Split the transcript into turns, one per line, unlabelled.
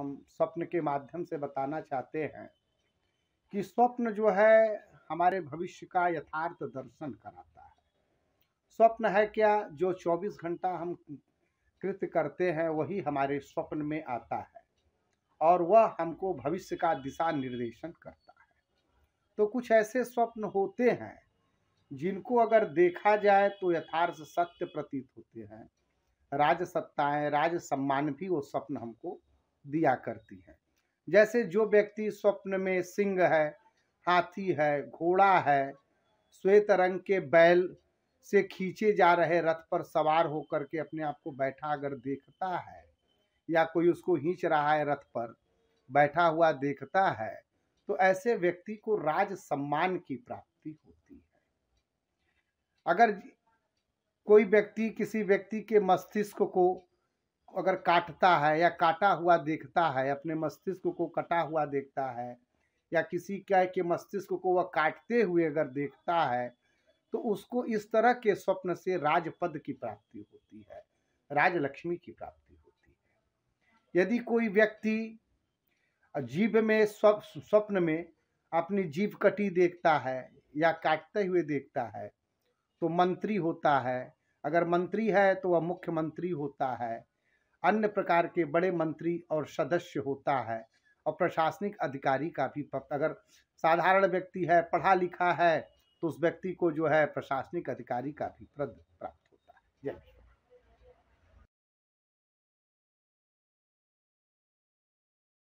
हम स्वप्न के माध्यम से बताना चाहते हैं कि स्वप्न जो है हमारे भविष्य का यथार्थ दर्शन कराता है स्वप्न है क्या जो 24 घंटा हम कृत करते हैं वही हमारे स्वप्न में आता है और वह हमको भविष्य का दिशा निर्देशन करता है तो कुछ ऐसे स्वप्न होते हैं जिनको अगर देखा जाए तो यथार्थ सत्य प्रतीत होते हैं राज सत्ताएं राज सम्मान भी वो स्वप्न हमको दिया करती हैं जैसे जो व्यक्ति स्वप्न में सिंह है हाथी है घोड़ा है श्वेत रंग के बैल से खींचे जा रहे रथ पर सवार होकर के अपने आप को बैठा अगर देखता है या कोई उसको खींच रहा है रथ पर बैठा हुआ देखता है तो ऐसे व्यक्ति को राज सम्मान की प्राप्ति होती है अगर कोई व्यक्ति किसी व्यक्ति के मस्तिष्क को अगर काटता है या काटा हुआ देखता है अपने मस्तिष्क को कटा हुआ देखता है या किसी का के मस्तिष्क को वह काटते हुए अगर देखता है तो उसको इस तरह के स्वप्न से राजपद की प्राप्ति होती है राजलक्ष्मी की प्राप्ति होती है यदि कोई व्यक्ति जीव में स्वप्न में अपनी जीव कटी देखता है या काटते हुए देखता है तो मंत्री होता है अगर मंत्री है तो वह मुख्यमंत्री होता है अन्य प्रकार के बड़े मंत्री और सदस्य होता है और प्रशासनिक अधिकारी का भी पद अगर साधारण व्यक्ति है पढ़ा लिखा है तो उस व्यक्ति को जो है प्रशासनिक अधिकारी का भी पद प्राप्त होता है जय